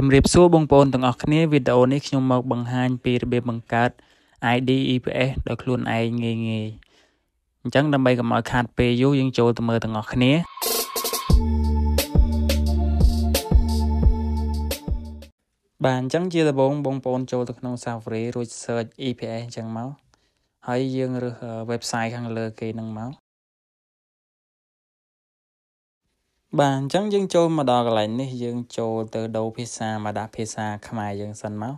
ជម្រាបសួរបងប្អូនទាំងអស់គ្នាវីដេអូនេះខ្ញុំមកបង្ហាញពីរបៀបបង្កើត ID EPS ដោយខ្លួនឯងងាយងាយអញ្ចឹងដើម្បីកុំឲ្យខាតពេលយូរយើងចូលទៅមើលទាំងអស់គ្នាបាទអញ្ចឹងជាដំបូងបងប្អូនចូលទៅក្នុង Safari រួច search EPS អញ្ចឹងមកហើយយើងរើស website ខាងលើ គេនឹងមកបាទអញ្ចឹងយើងចូលមកដល់កន្លែងនេះយើង ចូលទៅដូរភាសាមកដាក់ភាសាខ្មែរយើងសិនមក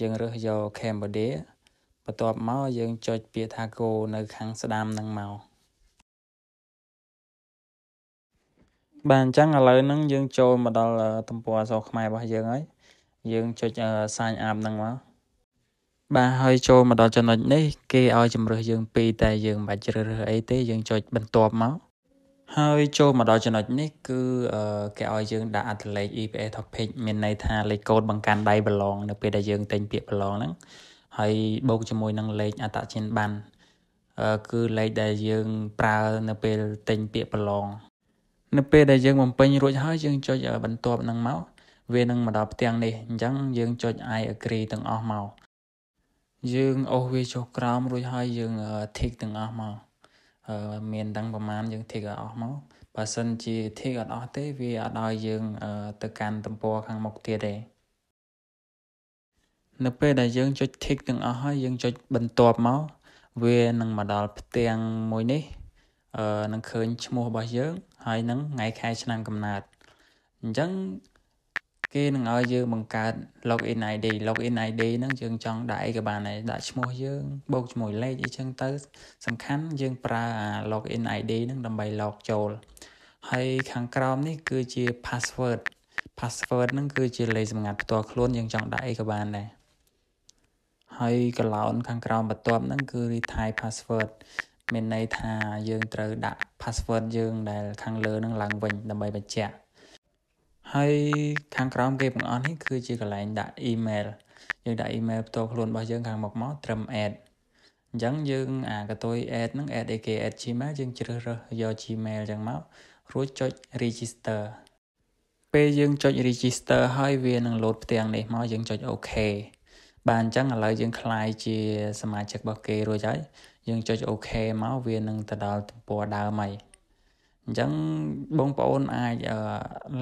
យើងរើសយក Cambodia បន្ទាប់មកយើងចុចពាក្យថា go នៅ ខាងស្ដាំនឹងមកបាទអញ្ចឹងឥឡូវហ្នឹង យើង ចូលមកដល់ទំព័រអសរខ្មែររបស់យើងហើយយើងចុច sign up ហ្នឹងមកបាទហើយចូលមកដល់ចំណុចនេះគេឲ្យជំរើសយើងពីរតែយើងមិនបាច់ជ្រើសរើសអីទេយើងចុចបន្ទាប់មកហើយចូលមកដល់ចំណុចនេះគឺគេឲ្យយើងដាក់អត្ថលេខ EPA topic មានន័យថាលេខកូដបង្កាន់ដៃប្រឡងនៅពេលដែលយើងទិញពាក្យប្រឡងហ្នឹងហើយបូកជាមួយនឹងលេខអត្តចិនប័ណ្ណគឺលេខដែលយើងប្រើនៅពេលទិញពាក្យប្រឡងនៅពេលដែលយើងបំពេញរួចហើយយើងចុចបន្ទាប់នឹងមកវានឹងមកដល់ផ្ទាំងនេះអញ្ចឹងយើងចុច I agree ទាំងអស់មកយើងអូសវាចុះក្រោមរួចហើយយើង tick ទាំងអស់មកមានដឹងប្រមាណយើង tick ឲ្យអស់មកបើសិនជា tick អត់អស់ទេវាអត់ឲ្យយើង ទៅកាន់ទំព័រខាងមុខទៀតទេនៅពេលដែលយើង ចុច tick ទាំងអស់ហើយយើងចុចបន្ទាប់មកវានឹងមកដល់ផ្ទាំងមួយនេះអឺនឹងឃើញឈ្មោះរបស់យើង ហើយនឹងថ្ងៃខែឆ្នាំកំណើតអញ្ចឹងគេនឹងឲ្យយើងបង្កើត login ID login ID ហ្នឹងយើងចង់ដាក់អីក៏បានដែរដាក់ឈ្មោះយើងបូកជាមួយលេខអីចឹងទៅ សំខាន់យើងប្រើអា login ID ហ្នឹងដើម្បី log ចូល ហើយខាងក្រោមនេះគឺជា password password ហ្នឹងគឺជាលេខសម្ងាត់ផ្ទាល់ខ្លួនយើងចង់ដាក់អីក៏បានដែរហើយកន្លោនខាងក្រោមបន្ទាប់ហ្នឹងគឺ retry password មានន័យថាយើងត្រូវដាក់ password យើងដែលខាងលើហ្នឹងឡើងវិញដើម្បីបញ្ជាក់ហើយខាងក្រោមគេបង្អស់នេះគឺជាកន្លែងដាក់ email យើងដាក់ email ផ្ទាល់ខ្លួនរបស់យើង ខាងមុខមកត្រឹម add អញ្ចឹងយើងអាកតុយ add ហ្នឹង add ak add gmail យើងជ្រើសរើសយក gmail អញ្ចឹងមករួចចុច register ពេលយើងចុច register ហើយវានឹង load ផ្ទាំងនេះមកយើងចុច ok បាទអញ្ចឹងឥឡូវយើងคลายជាសមាជិករបស់គេរួចហើយយើងចុច OK មកវានឹងទៅដល់ទំព័រដើមហើយអញ្ចឹងបងប្អូនអាច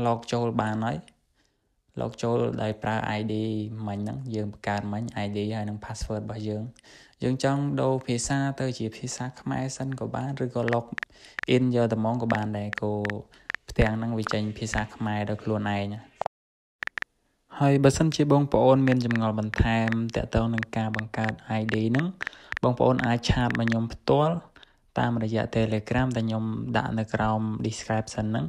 log ចូលបានហើយ log ចូលដោយប្រើ ID មិញហ្នឹងយើងបង្កើតមិញ ID ហើយនឹង password របស់យើងយើងចង់ដូរភាសាទៅជាភាសាខ្មែរសិនក៏បានឬក៏ log in យកតែហ្មងក៏បាន ដែរគោផ្ទាំងហ្នឹងវាចេញ ភាសាខ្មែរដល់ខ្លួនឯងហើយបើសិនជាបងប្អូនមានចម្ងល់បន្ថែមតកតងនឹងការបង្កើត ID ហ្នឹងបងប្អូនអាចឆាតមកខ្ញុំផ្ទាល់តាមរយៈ Telegram ដែលខ្ញុំដាក់នៅក្រោម description ហ្នឹង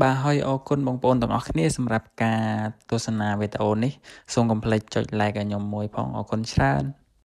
បាទហើយអរគុណបងប្អូនទាំងអស់គ្នាសម្រាប់ការទស្សនាវីដេអូនេះសូមកុំភ្លេចចុច like ឲ្យខ្ញុំមួយផងអរគុណច្រើន